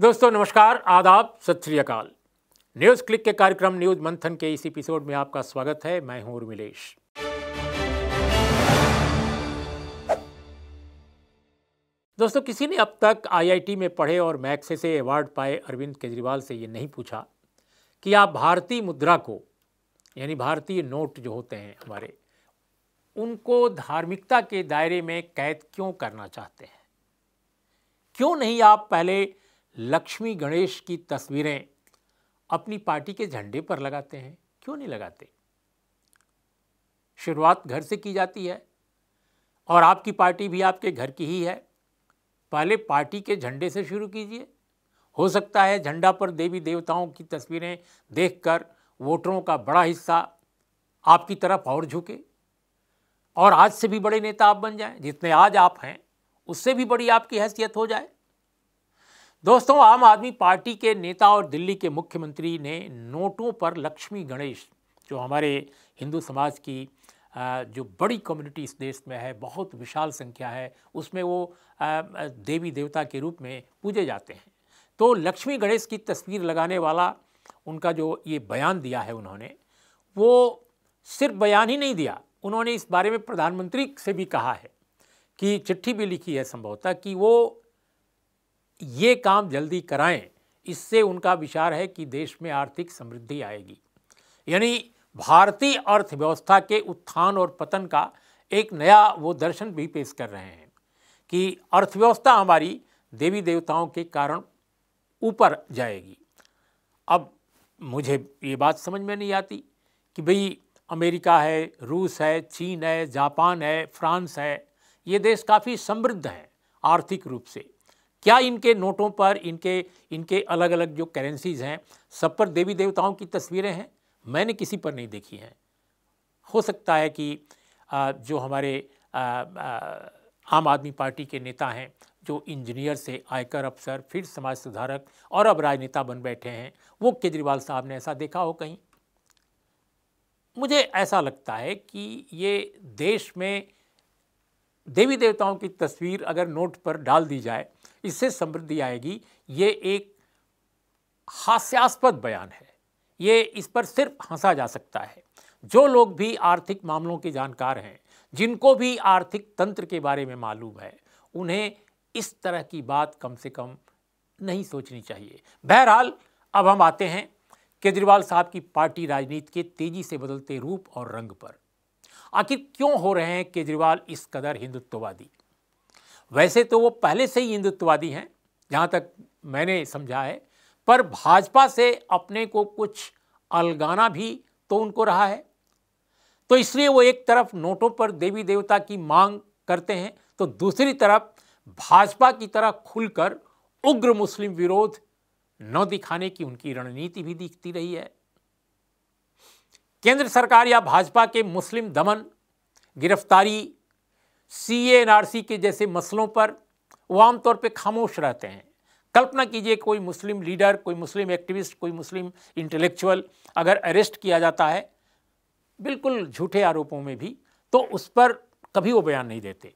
दोस्तों नमस्कार आदाब सत श्रीकाल न्यूज़ क्लिक के कार्यक्रम न्यूज़ मंथन के इस एपिसोड में आपका स्वागत है मैं हूं उर्मिलेश दोस्तों किसी ने अब तक आईआईटी में पढ़े और मैक्से से अवार्ड पाए अरविंद केजरीवाल से ये नहीं पूछा कि आप भारतीय मुद्रा को यानी भारतीय नोट जो होते हैं हमारे उनको धार्मिकता के दायरे में कैद क्यों करना चाहते हैं क्यों नहीं आप पहले लक्ष्मी गणेश की तस्वीरें अपनी पार्टी के झंडे पर लगाते हैं क्यों नहीं लगाते शुरुआत घर से की जाती है और आपकी पार्टी भी आपके घर की ही है पहले पार्टी के झंडे से शुरू कीजिए हो सकता है झंडा पर देवी देवताओं की तस्वीरें देखकर वोटरों का बड़ा हिस्सा आपकी तरफ और झुके और आज से भी बड़े नेता आप बन जाएं जितने आज आप हैं उससे भी बड़ी आपकी हैसियत हो जाए दोस्तों आम आदमी पार्टी के नेता और दिल्ली के मुख्यमंत्री ने नोटों पर लक्ष्मी गणेश जो हमारे हिंदू समाज की जो बड़ी कम्युनिटी इस देश में है बहुत विशाल संख्या है उसमें वो देवी देवता के रूप में पूजे जाते हैं तो लक्ष्मी गणेश की तस्वीर लगाने वाला उनका जो ये बयान दिया है उन्होंने वो सिर्फ बयान ही नहीं दिया उन्होंने इस बारे में प्रधानमंत्री से भी कहा है कि चिट्ठी भी लिखी है संभवतः कि वो ये काम जल्दी कराएं इससे उनका विचार है कि देश में आर्थिक समृद्धि आएगी यानी भारतीय अर्थव्यवस्था के उत्थान और पतन का एक नया वो दर्शन भी पेश कर रहे हैं कि अर्थव्यवस्था हमारी देवी देवताओं के कारण ऊपर जाएगी अब मुझे ये बात समझ में नहीं आती कि भाई अमेरिका है रूस है चीन है जापान है फ्रांस है ये देश काफ़ी समृद्ध हैं आर्थिक रूप से क्या इनके नोटों पर इनके इनके अलग अलग जो करेंसीज हैं सब पर देवी देवताओं की तस्वीरें हैं मैंने किसी पर नहीं देखी हैं हो सकता है कि जो हमारे आम आदमी पार्टी के नेता हैं जो इंजीनियर से आयकर अफसर फिर समाज सुधारक और अब राजनेता बन बैठे हैं वो केजरीवाल साहब ने ऐसा देखा हो कहीं मुझे ऐसा लगता है कि ये देश में देवी देवताओं की तस्वीर अगर नोट पर डाल दी जाए इससे समृद्धि आएगी ये एक हास्यास्पद बयान है ये इस पर सिर्फ हंसा जा सकता है जो लोग भी आर्थिक मामलों के जानकार हैं जिनको भी आर्थिक तंत्र के बारे में मालूम है उन्हें इस तरह की बात कम से कम नहीं सोचनी चाहिए बहरहाल अब हम आते हैं केजरीवाल साहब की पार्टी राजनीति के तेजी से बदलते रूप और रंग पर आखिर क्यों हो रहे हैं केजरीवाल इस कदर हिंदुत्ववादी वैसे तो वो पहले से ही हिंदुत्ववादी हैं जहाँ तक मैंने समझा है पर भाजपा से अपने को कुछ अलगाना भी तो उनको रहा है तो इसलिए वो एक तरफ नोटों पर देवी देवता की मांग करते हैं तो दूसरी तरफ भाजपा की तरह खुलकर उग्र मुस्लिम विरोध न दिखाने की उनकी रणनीति भी दिखती रही है केंद्र सरकार या भाजपा के मुस्लिम दमन गिरफ्तारी सी ए एन आर सी के जैसे मसलों पर वो आमतौर पर खामोश रहते हैं कल्पना कीजिए कोई मुस्लिम लीडर कोई मुस्लिम एक्टिविस्ट कोई मुस्लिम इंटेलेक्चुअल अगर अरेस्ट किया जाता है बिल्कुल झूठे आरोपों में भी तो उस पर कभी वो बयान नहीं देते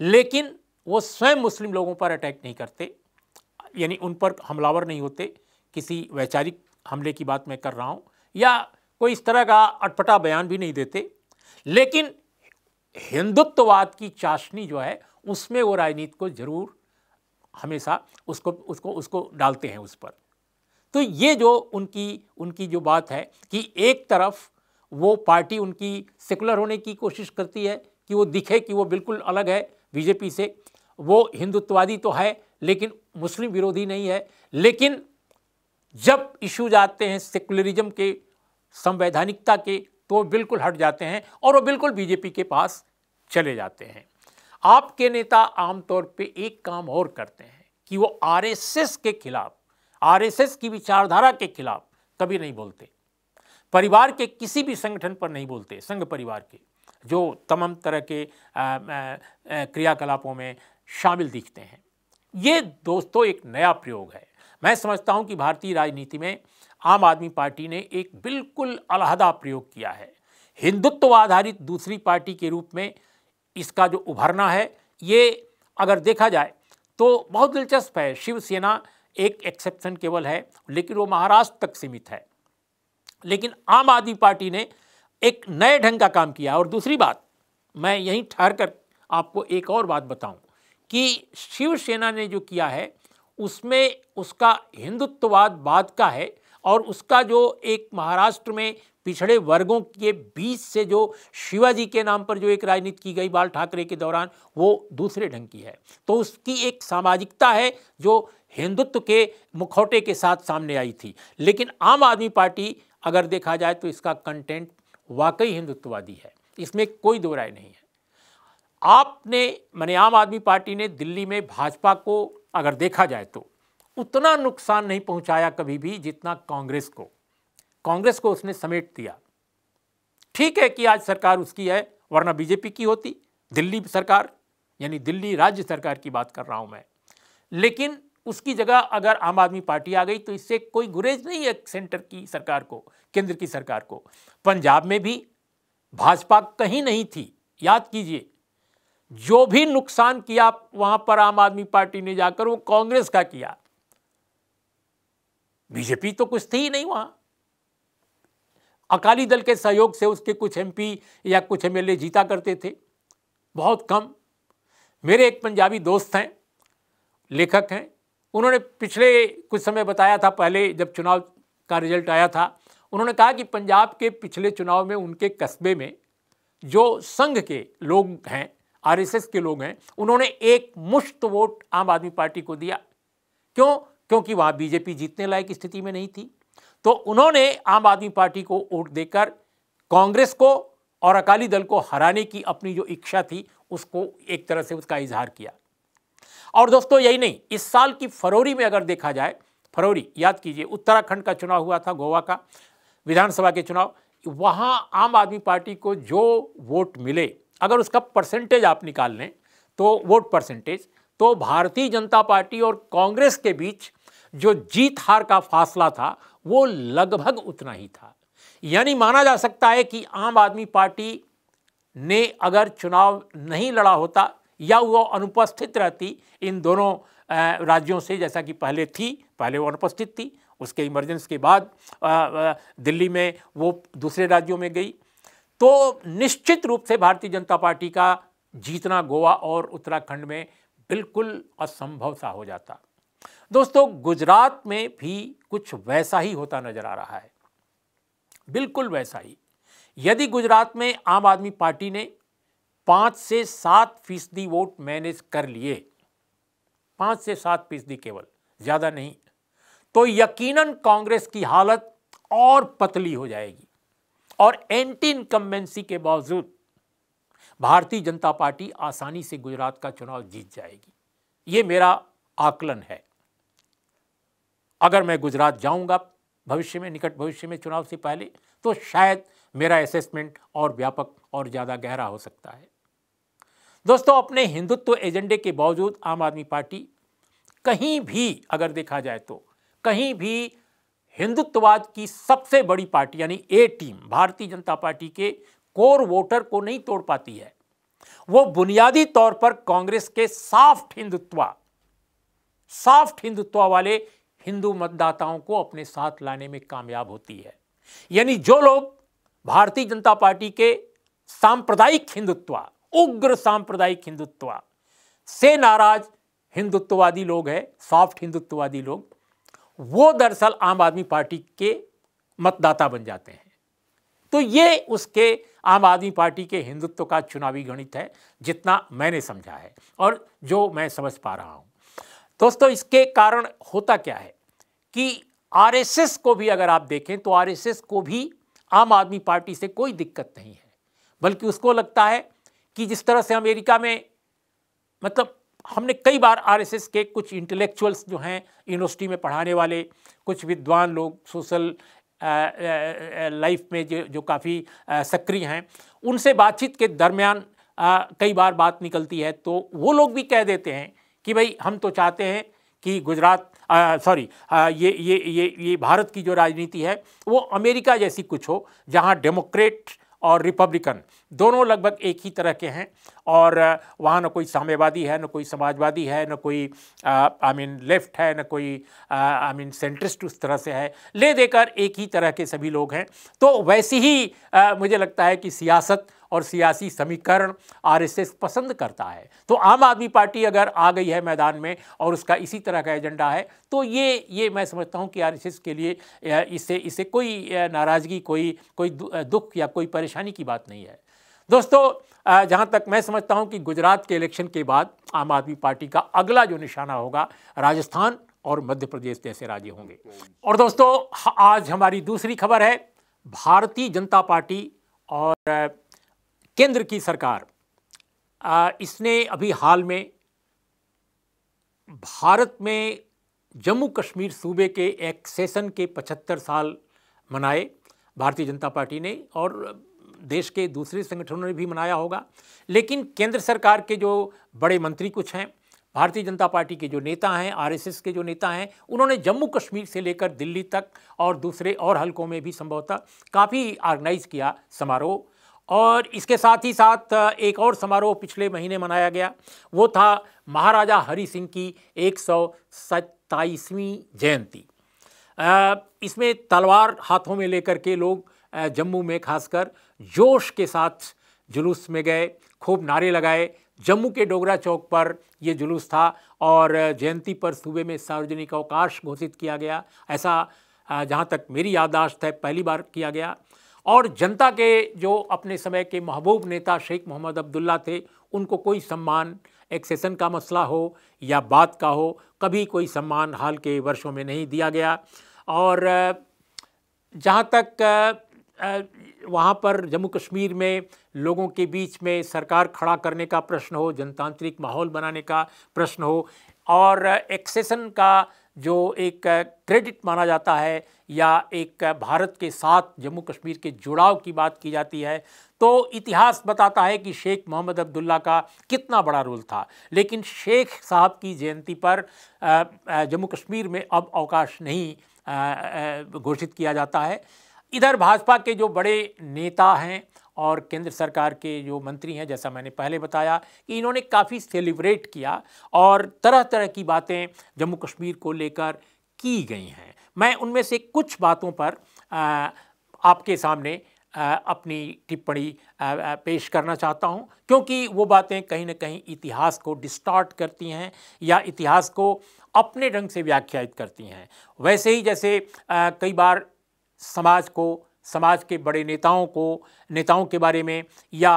लेकिन वो स्वयं मुस्लिम लोगों पर अटैक नहीं करते यानी उन पर हमलावर नहीं होते किसी वैचारिक हमले की बात मैं कर रहा हूँ या कोई इस तरह का अटपटा बयान भी नहीं देते लेकिन हिंदुत्ववाद की चाशनी जो है उसमें वो राजनीति को जरूर हमेशा उसको उसको उसको डालते हैं उस पर तो ये जो उनकी उनकी जो बात है कि एक तरफ वो पार्टी उनकी सेकुलर होने की कोशिश करती है कि वो दिखे कि वो बिल्कुल अलग है बीजेपी से वो हिंदुत्ववादी तो है लेकिन मुस्लिम विरोधी नहीं है लेकिन जब इश्यूज आते हैं सेकुलरिज्म के संवैधानिकता के तो वो बिल्कुल हट जाते हैं और वो बिल्कुल बीजेपी के पास चले जाते हैं आपके नेता आमतौर पे एक काम और करते हैं कि वो आरएसएस के खिलाफ आरएसएस की विचारधारा के खिलाफ कभी नहीं बोलते परिवार के किसी भी संगठन पर नहीं बोलते संघ परिवार के जो तमाम तरह के क्रियाकलापों में शामिल दिखते हैं ये दोस्तों एक नया प्रयोग है मैं समझता हूं कि भारतीय राजनीति में आम आदमी पार्टी ने एक बिल्कुल अलहदा प्रयोग किया है हिंदुत्व आधारित दूसरी पार्टी के रूप में इसका जो उभरना है ये अगर देखा जाए तो बहुत दिलचस्प है शिवसेना एक एक्सेप्शन केवल है लेकिन वो महाराष्ट्र तक सीमित है लेकिन आम आदमी पार्टी ने एक नए ढंग का काम किया और दूसरी बात मैं यहीं ठहर कर आपको एक और बात बताऊं कि शिवसेना ने जो किया है उसमें उसका हिंदुत्ववाद बाद का है और उसका जो एक महाराष्ट्र में पिछड़े वर्गों के बीच से जो शिवाजी के नाम पर जो एक राजनीति की गई बाल ठाकरे के दौरान वो दूसरे ढंग की है तो उसकी एक सामाजिकता है जो हिंदुत्व के मुखौटे के साथ सामने आई थी लेकिन आम आदमी पार्टी अगर देखा जाए तो इसका कंटेंट वाकई हिंदुत्ववादी है इसमें कोई दो राय नहीं है आपने मैंने आम आदमी पार्टी ने दिल्ली में भाजपा को अगर देखा जाए तो उतना नुकसान नहीं पहुंचाया कभी भी जितना कांग्रेस को कांग्रेस को उसने समेट दिया ठीक है कि आज सरकार उसकी है वरना बीजेपी की होती दिल्ली सरकार यानी दिल्ली राज्य सरकार की बात कर रहा हूं मैं लेकिन उसकी जगह अगर आम आदमी पार्टी आ गई तो इससे कोई गुरेज नहीं है सेंटर की सरकार को केंद्र की सरकार को पंजाब में भी भाजपा कहीं नहीं थी याद कीजिए जो भी नुकसान किया वहां पर आम आदमी पार्टी ने जाकर वो कांग्रेस का किया बीजेपी तो कुछ थी ही नहीं वहां अकाली दल के सहयोग से उसके कुछ एमपी या कुछ एमएलए जीता करते थे बहुत कम मेरे एक पंजाबी दोस्त हैं लेखक हैं उन्होंने पिछले कुछ समय बताया था पहले जब चुनाव का रिजल्ट आया था उन्होंने कहा कि पंजाब के पिछले चुनाव में उनके कस्बे में जो संघ के लोग हैं आरएसएस के लोग हैं उन्होंने एक मुश्त वोट आम आदमी पार्टी को दिया क्यों क्योंकि वहां बीजेपी जीतने लायक स्थिति में नहीं थी तो उन्होंने आम आदमी पार्टी को वोट देकर कांग्रेस को और अकाली दल को हराने की अपनी जो इच्छा थी उसको एक तरह से उसका इजहार किया और दोस्तों यही नहीं इस साल की फरवरी में अगर देखा जाए फरवरी याद कीजिए उत्तराखंड का चुनाव हुआ था गोवा का विधानसभा के चुनाव वहां आम आदमी पार्टी को जो वोट मिले अगर उसका परसेंटेज आप निकाल लें तो वोट परसेंटेज तो भारतीय जनता पार्टी और कांग्रेस के बीच जो जीत हार का फासला था वो लगभग उतना ही था यानी माना जा सकता है कि आम आदमी पार्टी ने अगर चुनाव नहीं लड़ा होता या वो अनुपस्थित रहती इन दोनों राज्यों से जैसा कि पहले थी पहले वो अनुपस्थित थी उसके इमरजेंस के बाद दिल्ली में वो दूसरे राज्यों में गई तो निश्चित रूप से भारतीय जनता पार्टी का जीतना गोवा और उत्तराखंड में बिल्कुल असंभव सा हो जाता दोस्तों गुजरात में भी कुछ वैसा ही होता नजर आ रहा है बिल्कुल वैसा ही यदि गुजरात में आम आदमी पार्टी ने पाँच से सात फीसदी वोट मैनेज कर लिए पाँच से सात फीसदी केवल ज़्यादा नहीं तो यकीनन कांग्रेस की हालत और पतली हो जाएगी और एंटी इनकम्बेंसी के बावजूद भारतीय जनता पार्टी आसानी से गुजरात का चुनाव जीत जाएगी ये मेरा आकलन है अगर मैं गुजरात जाऊंगा भविष्य में निकट भविष्य में चुनाव से पहले तो शायद मेरा असेसमेंट और व्यापक और ज़्यादा गहरा हो सकता है दोस्तों अपने हिंदुत्व एजेंडे के बावजूद आम आदमी पार्टी कहीं भी अगर देखा जाए तो कहीं भी हिंदुत्ववाद की सबसे बड़ी पार्टी यानी ए टीम भारतीय जनता पार्टी के कोर वोटर को नहीं तोड़ पाती है वो बुनियादी तौर पर कांग्रेस के साफ्ट हिंदुत्व साफ्ट हिंदुत्व वाले हिंदू मतदाताओं को अपने साथ लाने में कामयाब होती है यानी जो लोग भारतीय जनता पार्टी के सांप्रदायिक हिंदुत्व उग्र सांप्रदायिक हिंदुत्व से नाराज हिंदुत्ववादी लोग हैं सॉफ्ट हिंदुत्ववादी लोग वो दरअसल आम आदमी पार्टी के मतदाता बन जाते हैं तो ये उसके आम आदमी पार्टी के हिंदुत्व का चुनावी गणित है जितना मैंने समझा है और जो मैं समझ पा रहा हूँ दोस्तों इसके कारण होता क्या है कि आरएसएस को भी अगर आप देखें तो आरएसएस को भी आम आदमी पार्टी से कोई दिक्कत नहीं है बल्कि उसको लगता है कि जिस तरह से अमेरिका में मतलब हमने कई बार आरएसएस के कुछ इंटेलेक्चुअल्स जो हैं यूनिवर्सिटी में पढ़ाने वाले कुछ विद्वान लोग social life uh, uh, uh, में जो जो काफ़ी सक्रिय हैं उनसे बातचीत के दरमियान कई बार बात निकलती है तो वो लोग भी कह देते हैं कि भाई हम तो चाहते हैं कि गुजरात सॉरी ये ये ये ये भारत की जो राजनीति है वो अमेरिका जैसी कुछ हो जहाँ डेमोक्रेट और रिपब्लिकन दोनों लगभग एक ही तरह के हैं और वहाँ न कोई साम्यवादी है न कोई समाजवादी है न कोई आई मीन लेफ्ट है न कोई आई मीन सेंट्रिस्ट उस तरह से है ले देकर एक ही तरह के सभी लोग हैं तो वैसे ही आ, मुझे लगता है कि सियासत और सियासी समीकरण आरएसएस पसंद करता है तो आम आदमी पार्टी अगर आ गई है मैदान में और उसका इसी तरह का एजेंडा है तो ये ये मैं समझता हूँ कि आरएसएस के लिए इससे इससे कोई नाराज़गी कोई कोई दुख या कोई परेशानी की बात नहीं है दोस्तों जहाँ तक मैं समझता हूँ कि गुजरात के इलेक्शन के बाद आम आदमी पार्टी का अगला जो निशाना होगा राजस्थान और मध्य प्रदेश जैसे राज्य होंगे और दोस्तों आज हमारी दूसरी खबर है भारतीय जनता पार्टी और केंद्र की सरकार आ, इसने अभी हाल में भारत में जम्मू कश्मीर सूबे के एक्सेसन के 75 साल मनाए भारतीय जनता पार्टी ने और देश के दूसरे संगठनों ने भी मनाया होगा लेकिन केंद्र सरकार के जो बड़े मंत्री कुछ हैं भारतीय जनता पार्टी के जो नेता हैं आरएसएस के जो नेता हैं उन्होंने जम्मू कश्मीर से लेकर दिल्ली तक और दूसरे और हलकों में भी संभवतः काफ़ी ऑर्गेनाइज किया समारोह और इसके साथ ही साथ एक और समारोह पिछले महीने मनाया गया वो था महाराजा हरि सिंह की एक सौ जयंती इसमें तलवार हाथों में लेकर के लोग जम्मू में खासकर जोश के साथ जुलूस में गए खूब नारे लगाए जम्मू के डोगरा चौक पर ये जुलूस था और जयंती पर सूबे में सार्वजनिक अवकाश घोषित किया गया ऐसा जहाँ तक मेरी याददाश्त है पहली बार किया गया और जनता के जो अपने समय के महबूब नेता शेख मोहम्मद अब्दुल्ला थे उनको कोई सम्मान एक्सेसन का मसला हो या बात का हो कभी कोई सम्मान हाल के वर्षों में नहीं दिया गया और जहाँ तक वहाँ पर जम्मू कश्मीर में लोगों के बीच में सरकार खड़ा करने का प्रश्न हो जनतांत्रिक माहौल बनाने का प्रश्न हो और एक्सेसन का जो एक क्रेडिट माना जाता है या एक भारत के साथ जम्मू कश्मीर के जुड़ाव की बात की जाती है तो इतिहास बताता है कि शेख मोहम्मद अब्दुल्ला का कितना बड़ा रोल था लेकिन शेख साहब की जयंती पर जम्मू कश्मीर में अब अवकाश नहीं घोषित किया जाता है इधर भाजपा के जो बड़े नेता हैं और केंद्र सरकार के जो मंत्री हैं जैसा मैंने पहले बताया कि इन्होंने काफ़ी सेलिब्रेट किया और तरह तरह की बातें जम्मू कश्मीर को लेकर की गई हैं मैं उनमें से कुछ बातों पर आ, आपके सामने आ, अपनी टिप्पणी पेश करना चाहता हूं क्योंकि वो बातें कहीं ना कहीं इतिहास को डिस्टॉर्ट करती हैं या इतिहास को अपने ढंग से व्याख्यायित करती हैं वैसे ही जैसे आ, कई बार समाज को समाज के बड़े नेताओं को नेताओं के बारे में या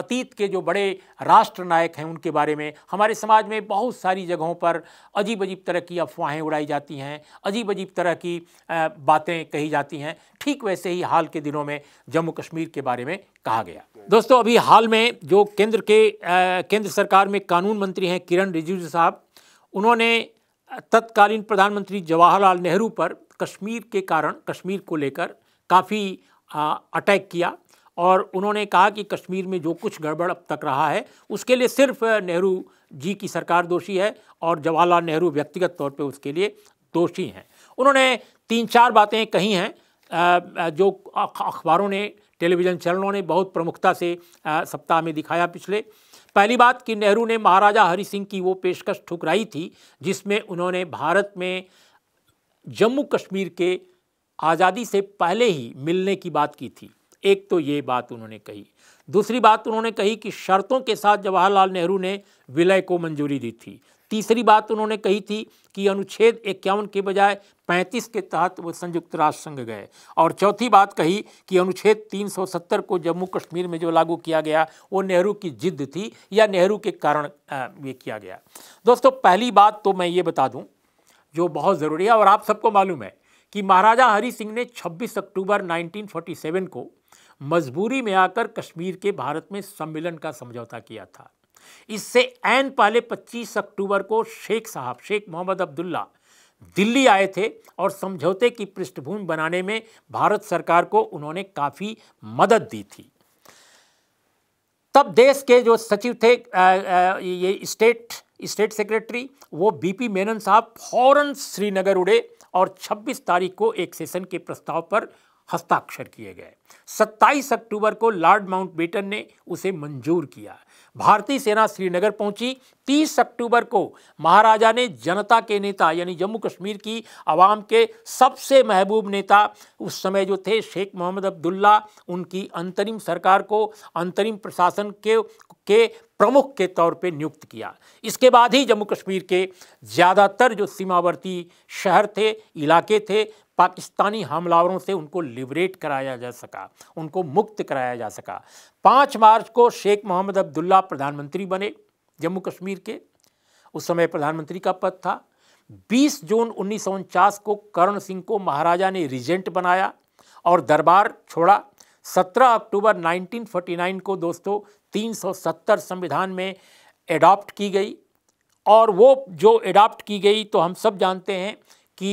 अतीत के जो बड़े राष्ट्र नायक हैं उनके बारे में हमारे समाज में बहुत सारी जगहों पर अजीब अजीब तरह की अफवाहें उड़ाई जाती हैं अजीब अजीब तरह की बातें कही जाती हैं ठीक वैसे ही हाल के दिनों में जम्मू कश्मीर के बारे में कहा गया दोस्तों अभी हाल में जो केंद्र के केंद्र सरकार में कानून मंत्री हैं किरण रिजिजू साहब उन्होंने तत्कालीन प्रधानमंत्री जवाहरलाल नेहरू पर कश्मीर के कारण कश्मीर को लेकर काफ़ी अटैक किया और उन्होंने कहा कि कश्मीर में जो कुछ गड़बड़ अब तक रहा है उसके लिए सिर्फ नेहरू जी की सरकार दोषी है और जवाहरलाल नेहरू व्यक्तिगत तौर पे उसके लिए दोषी हैं उन्होंने तीन चार बातें कही हैं जो अखबारों ने टेलीविज़न चैनलों ने बहुत प्रमुखता से सप्ताह में दिखाया पिछले पहली बात कि नेहरू ने महाराजा हरि सिंह की वो पेशकश ठुकराई थी जिसमें उन्होंने भारत में जम्मू कश्मीर के आज़ादी से पहले ही मिलने की बात की थी एक तो ये बात उन्होंने कही दूसरी बात उन्होंने कही कि शर्तों के साथ जवाहरलाल नेहरू ने विलय को मंजूरी दी थी तीसरी बात उन्होंने कही थी कि अनुच्छेद इक्यावन के बजाय 35 के तहत वो संयुक्त राष्ट्र संघ गए और चौथी बात कही कि अनुच्छेद 370 को जम्मू कश्मीर में जो लागू किया गया वो नेहरू की जिद थी या नेहरू के कारण ये किया गया दोस्तों पहली बात तो मैं ये बता दूँ जो बहुत ज़रूरी है और आप सबको मालूम है कि महाराजा हरि सिंह ने 26 अक्टूबर 1947 को मजबूरी में आकर कश्मीर के भारत में सम्मेलन का समझौता किया था इससे एन पहले 25 अक्टूबर को शेख साहब शेख मोहम्मद अब्दुल्ला दिल्ली आए थे और समझौते की पृष्ठभूमि बनाने में भारत सरकार को उन्होंने काफ़ी मदद दी थी तब देश के जो सचिव थे आ, आ, ये स्टेट स्टेट सेक्रेटरी वो बीपी मेनन साहब फौरन श्रीनगर उड़े और 26 तारीख को एक सेशन के प्रस्ताव पर हस्ताक्षर किए गए 27 अक्टूबर को लॉर्ड माउंटबेटन ने उसे मंजूर किया भारतीय सेना श्रीनगर पहुंची 30 अक्टूबर को महाराजा ने जनता के नेता यानी जम्मू कश्मीर की आवाम के सबसे महबूब नेता उस समय जो थे शेख मोहम्मद अब्दुल्ला उनकी अंतरिम सरकार को अंतरिम प्रशासन के के प्रमुख के तौर पे नियुक्त किया इसके बाद ही जम्मू कश्मीर के ज़्यादातर जो सीमावर्ती शहर थे इलाके थे पाकिस्तानी हमलावरों से उनको लिबरेट कराया जा सका उनको मुक्त कराया जा सका पाँच मार्च को शेख मोहम्मद अब्दुल्ला प्रधानमंत्री बने जम्मू कश्मीर के उस समय प्रधानमंत्री का पद था 20 जून उन्नीस को करण सिंह को महाराजा ने रिजेंट बनाया और दरबार छोड़ा 17 अक्टूबर 1949 को दोस्तों 370 संविधान में एडॉप्ट की गई और वो जो एडॉप्ट की गई तो हम सब जानते हैं कि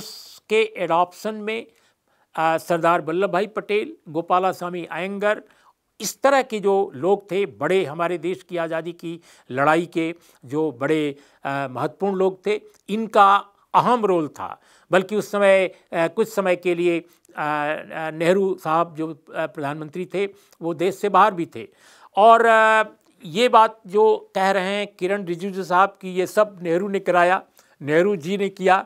उसके एडॉप्शन में सरदार वल्लभ भाई पटेल गोपाला स्वामी आयंगर इस तरह के जो लोग थे बड़े हमारे देश की आज़ादी की लड़ाई के जो बड़े महत्वपूर्ण लोग थे इनका अहम रोल था बल्कि उस समय आ, कुछ समय के लिए नेहरू साहब जो प्रधानमंत्री थे वो देश से बाहर भी थे और आ, ये बात जो कह रहे हैं किरण रिजिजू साहब की ये सब नेहरू ने कराया नेहरू जी ने किया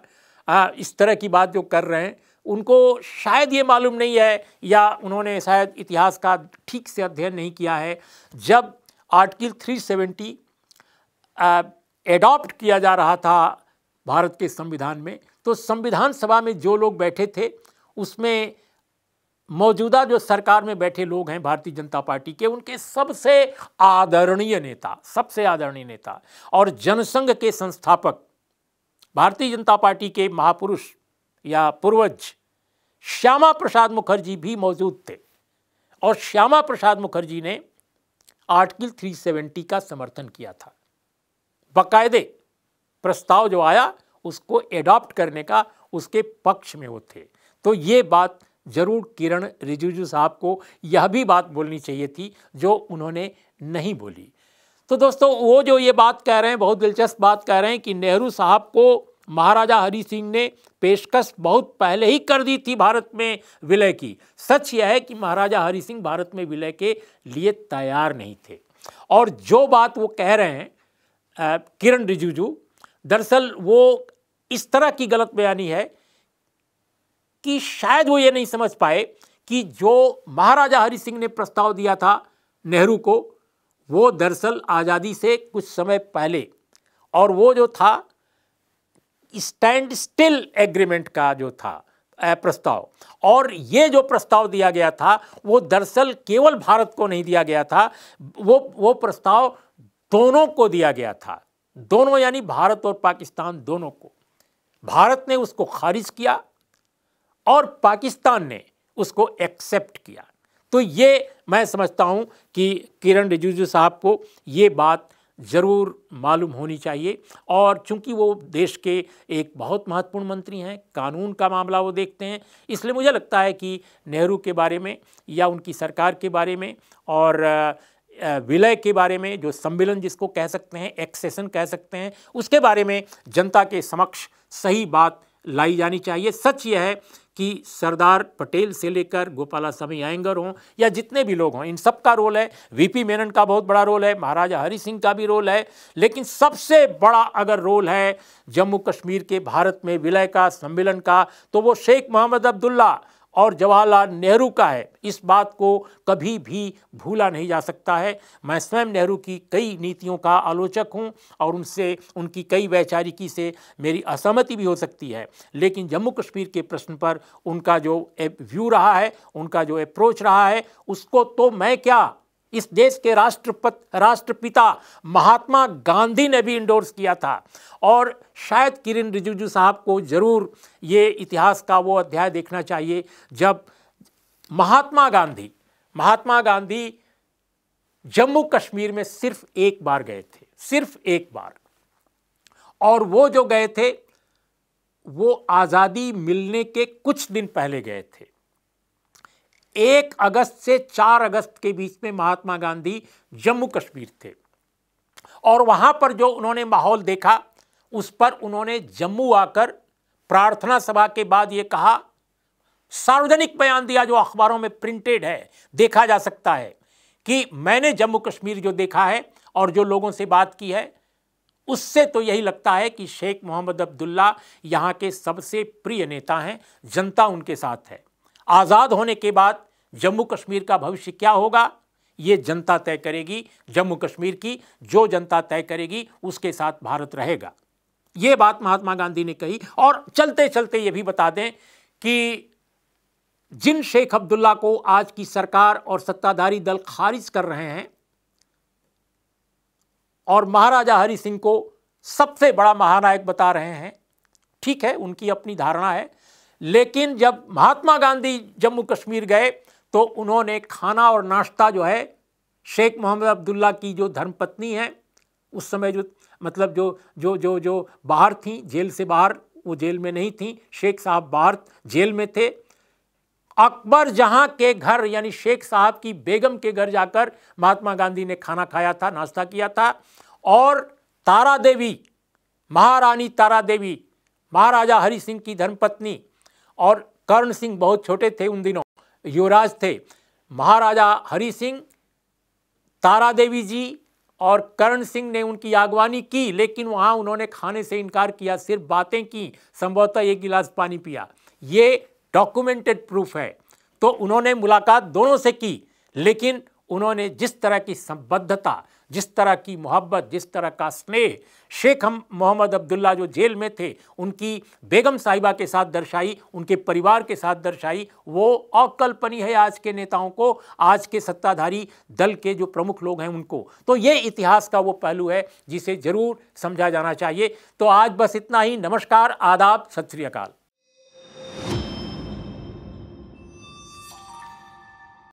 आ, इस तरह की बात जो कर रहे हैं उनको शायद ये मालूम नहीं है या उन्होंने शायद इतिहास का ठीक से अध्ययन नहीं किया है जब आर्टिकल 370 एडॉप्ट किया जा रहा था भारत के संविधान में तो संविधान सभा में जो लोग बैठे थे उसमें मौजूदा जो सरकार में बैठे लोग हैं भारतीय जनता पार्टी के उनके सबसे आदरणीय नेता सबसे आदरणीय नेता और जनसंघ के संस्थापक भारतीय जनता पार्टी के महापुरुष या पूर्वज श्यामा प्रसाद मुखर्जी भी मौजूद थे और श्यामा प्रसाद मुखर्जी ने आर्टिकल 370 का समर्थन किया था बाकायदे प्रस्ताव जो आया उसको एडॉप्ट करने का उसके पक्ष में वो थे तो ये बात जरूर किरण रिजिजू साहब को यह भी बात बोलनी चाहिए थी जो उन्होंने नहीं बोली तो दोस्तों वो जो ये बात कह रहे हैं बहुत दिलचस्प बात कह रहे हैं कि नेहरू साहब को महाराजा हरि सिंह ने पेशकश बहुत पहले ही कर दी थी भारत में विलय की सच यह है कि महाराजा हरि सिंह भारत में विलय के लिए तैयार नहीं थे और जो बात वो कह रहे हैं किरण रिजिजू दरअसल वो इस तरह की गलत बयानी है कि शायद वो ये नहीं समझ पाए कि जो महाराजा हरि सिंह ने प्रस्ताव दिया था नेहरू को वो दरअसल आज़ादी से कुछ समय पहले और वो जो था स्टैंड स्टिल एग्रीमेंट का जो था प्रस्ताव और ये जो प्रस्ताव दिया गया था वो दरअसल केवल भारत को नहीं दिया गया था वो वो प्रस्ताव दोनों को दिया गया था दोनों यानी भारत और पाकिस्तान दोनों को भारत ने उसको खारिज किया और पाकिस्तान ने उसको एक्सेप्ट किया तो ये मैं समझता हूँ कि किरण रिजिजू साहब को ये बात ज़रूर मालूम होनी चाहिए और चूंकि वो देश के एक बहुत महत्वपूर्ण मंत्री हैं कानून का मामला वो देखते हैं इसलिए मुझे लगता है कि नेहरू के बारे में या उनकी सरकार के बारे में और विलय के बारे में जो सम्मेलन जिसको कह सकते हैं एक्सेशन कह सकते हैं उसके बारे में जनता के समक्ष सही बात लाई जानी चाहिए सच यह है कि सरदार पटेल से लेकर गोपाला स्वामी आयंगर हों या जितने भी लोग हों इन सब का रोल है वीपी मेनन का बहुत बड़ा रोल है महाराजा हरि सिंह का भी रोल है लेकिन सबसे बड़ा अगर रोल है जम्मू कश्मीर के भारत में विलय का सम्मेलन का तो वो शेख मोहम्मद अब्दुल्ला और जवाहरलाल नेहरू का है इस बात को कभी भी भूला नहीं जा सकता है मैं स्वयं नेहरू की कई नीतियों का आलोचक हूं और उनसे उनकी कई वैचारिकी से मेरी असहमति भी हो सकती है लेकिन जम्मू कश्मीर के प्रश्न पर उनका जो व्यू रहा है उनका जो अप्रोच रहा है उसको तो मैं क्या इस देश के राष्ट्रपति राष्ट्रपिता महात्मा गांधी ने भी इंडोर्स किया था और शायद किरण रिजिजू साहब को ज़रूर ये इतिहास का वो अध्याय देखना चाहिए जब महात्मा गांधी महात्मा गांधी जम्मू कश्मीर में सिर्फ एक बार गए थे सिर्फ एक बार और वो जो गए थे वो आज़ादी मिलने के कुछ दिन पहले गए थे एक अगस्त से चार अगस्त के बीच में महात्मा गांधी जम्मू कश्मीर थे और वहां पर जो उन्होंने माहौल देखा उस पर उन्होंने जम्मू आकर प्रार्थना सभा के बाद ये कहा सार्वजनिक बयान दिया जो अखबारों में प्रिंटेड है देखा जा सकता है कि मैंने जम्मू कश्मीर जो देखा है और जो लोगों से बात की है उससे तो यही लगता है कि शेख मोहम्मद अब्दुल्ला यहाँ के सबसे प्रिय नेता हैं जनता उनके साथ है आज़ाद होने के बाद जम्मू कश्मीर का भविष्य क्या होगा ये जनता तय करेगी जम्मू कश्मीर की जो जनता तय करेगी उसके साथ भारत रहेगा ये बात महात्मा गांधी ने कही और चलते चलते ये भी बता दें कि जिन शेख अब्दुल्ला को आज की सरकार और सत्ताधारी दल खारिज कर रहे हैं और महाराजा हरि सिंह को सबसे बड़ा महानायक बता रहे हैं ठीक है उनकी अपनी धारणा है लेकिन जब महात्मा गांधी जम्मू कश्मीर गए तो उन्होंने खाना और नाश्ता जो है शेख मोहम्मद अब्दुल्ला की जो धर्मपत्नी है उस समय जो मतलब जो जो जो जो बाहर थी जेल से बाहर वो जेल में नहीं थी शेख साहब बाहर जेल में थे अकबर जहां के घर यानी शेख साहब की बेगम के घर जाकर महात्मा गांधी ने खाना खाया था नाश्ता किया था और तारा देवी महारानी तारा देवी महाराजा हरि सिंह की धर्मपत्नी और कर्ण सिंह बहुत छोटे थे उन दिनों युवराज थे महाराजा हरि सिंह तारा देवी जी और करण सिंह ने उनकी आगवानी की लेकिन वहाँ उन्होंने खाने से इनकार किया सिर्फ बातें की संभवतः एक गिलास पानी पिया ये डॉक्यूमेंटेड प्रूफ है तो उन्होंने मुलाकात दोनों से की लेकिन उन्होंने जिस तरह की संबद्धता जिस तरह की मोहब्बत जिस तरह का स्नेह शेख हम मोहम्मद अब्दुल्ला जो जेल में थे उनकी बेगम साहिबा के साथ दर्शाई उनके परिवार के साथ दर्शाई वो अकल्पनीय है आज के नेताओं को आज के सत्ताधारी दल के जो प्रमुख लोग हैं उनको तो ये इतिहास का वो पहलू है जिसे ज़रूर समझा जाना चाहिए तो आज बस इतना ही नमस्कार आदाब सत श्रीकाल